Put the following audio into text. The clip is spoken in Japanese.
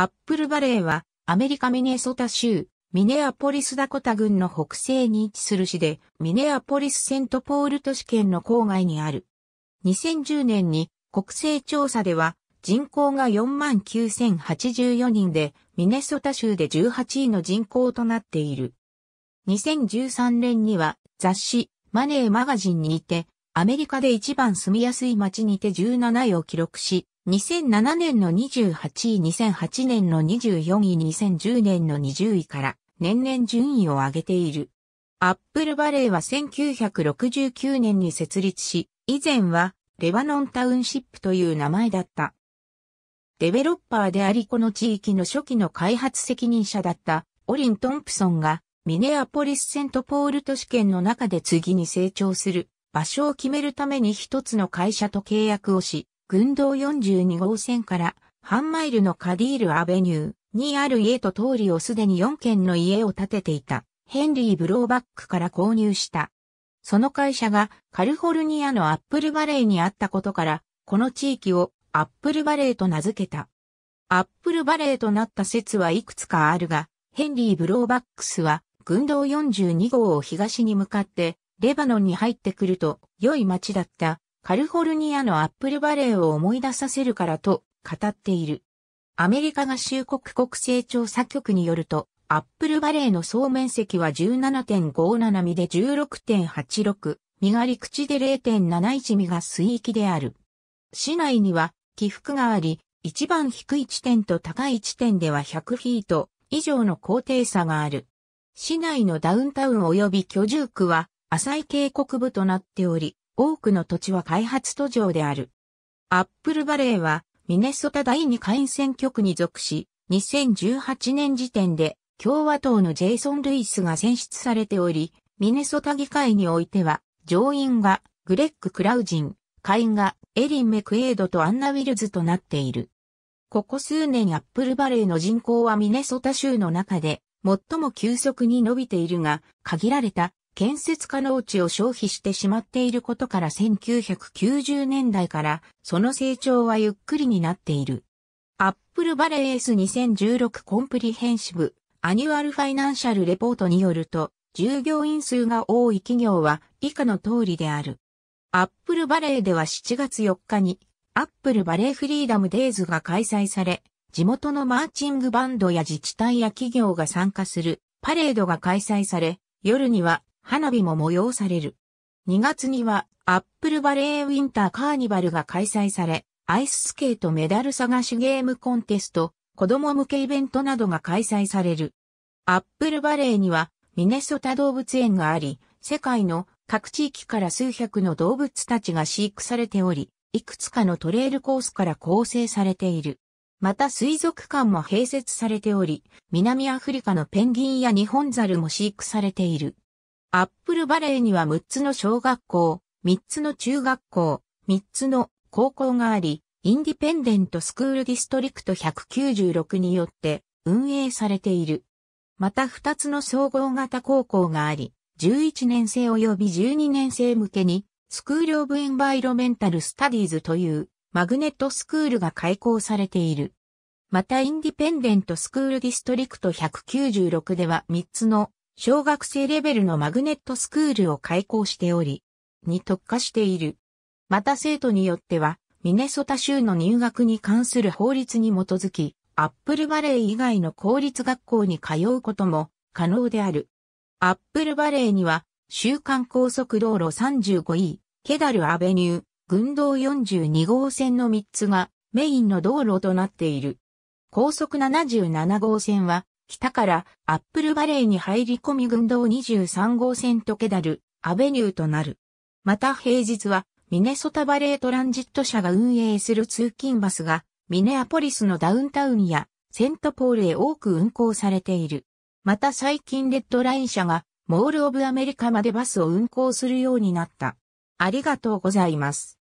アップルバレーはアメリカミネソタ州ミネアポリスダコタ郡の北西に位置する市でミネアポリスセントポール都市圏の郊外にある。2010年に国勢調査では人口が49,084人でミネソタ州で18位の人口となっている。2013年には雑誌マネーマガジンにいてアメリカで一番住みやすい街にて17位を記録し、2007年の28位、2008年の24位、2010年の20位から年々順位を上げている。アップルバレーは1969年に設立し、以前はレバノンタウンシップという名前だった。デベロッパーでありこの地域の初期の開発責任者だったオリン・トンプソンがミネアポリス・セントポール都市圏の中で次に成長する場所を決めるために一つの会社と契約をし、軍道42号線から半マイルのカディールアベニューにある家と通りをすでに4軒の家を建てていたヘンリー・ブローバックから購入した。その会社がカルフォルニアのアップルバレーにあったことからこの地域をアップルバレーと名付けた。アップルバレーとなった説はいくつかあるが、ヘンリー・ブローバックスは軍道42号を東に向かってレバノンに入ってくると良い街だったカルフォルニアのアップルバレーを思い出させるからと語っている。アメリカ合衆国国勢調査局によると、アップルバレーの総面積は17.57ミで16.86、身がり口で0.71ミが水域である。市内には起伏があり、一番低い地点と高い地点では100フィート以上の高低差がある。市内のダウンタウン及び居住区は浅い渓谷部となっており、多くの土地は開発途上である。アップルバレーはミネソタ第2会院選挙区に属し、2018年時点で共和党のジェイソン・ルイスが選出されており、ミネソタ議会においては、上院がグレッグ・クラウジン、下院がエリン・メクエードとアンナ・ウィルズとなっている。ここ数年アップルバレーの人口はミネソタ州の中で最も急速に伸びているが、限られた建設可能地を消費してしまっていることから1990年代からその成長はゆっくりになっている。アップルバレース2016コンプリヘンシブアニュアルファイナンシャルレポートによると、従業員数が多い企業は以下の通りである。アップルバレーでは7月4日にアップルバレーフリーダムデイズが開催され、地元のマーチングバンドや自治体や企業が参加するパレードが開催され、夜には花火も催される。2月にはアップルバレーウィンターカーニバルが開催され、アイススケートメダル探しゲームコンテスト、子供向けイベントなどが開催される。アップルバレーにはミネソタ動物園があり、世界の各地域から数百の動物たちが飼育されており、いくつかのトレイルコースから構成されている。また水族館も併設されており、南アフリカのペンギンやニホンザルも飼育されている。アップルバレーには6つの小学校、3つの中学校、3つの高校があり、インディペンデントスクールディストリクト196によって運営されている。また2つの総合型高校があり、11年生及び12年生向けに、スクールオブエンバイロメンタルスタディーズというマグネットスクールが開校されている。またインディペンデントスクールディストリクト196では3つの小学生レベルのマグネットスクールを開校しており、に特化している。また生徒によっては、ミネソタ州の入学に関する法律に基づき、アップルバレー以外の公立学校に通うことも可能である。アップルバレーには、週間高速道路 35E、ケダルアベニュー、群道42号線の3つがメインの道路となっている。高速77号線は北からアップルバレーに入り込み群道23号線とケダル、アベニューとなる。また平日はミネソタバレートランジット社が運営する通勤バスがミネアポリスのダウンタウンやセントポールへ多く運行されている。また最近レッドライン社がモールオブアメリカまでバスを運行するようになった。ありがとうございます。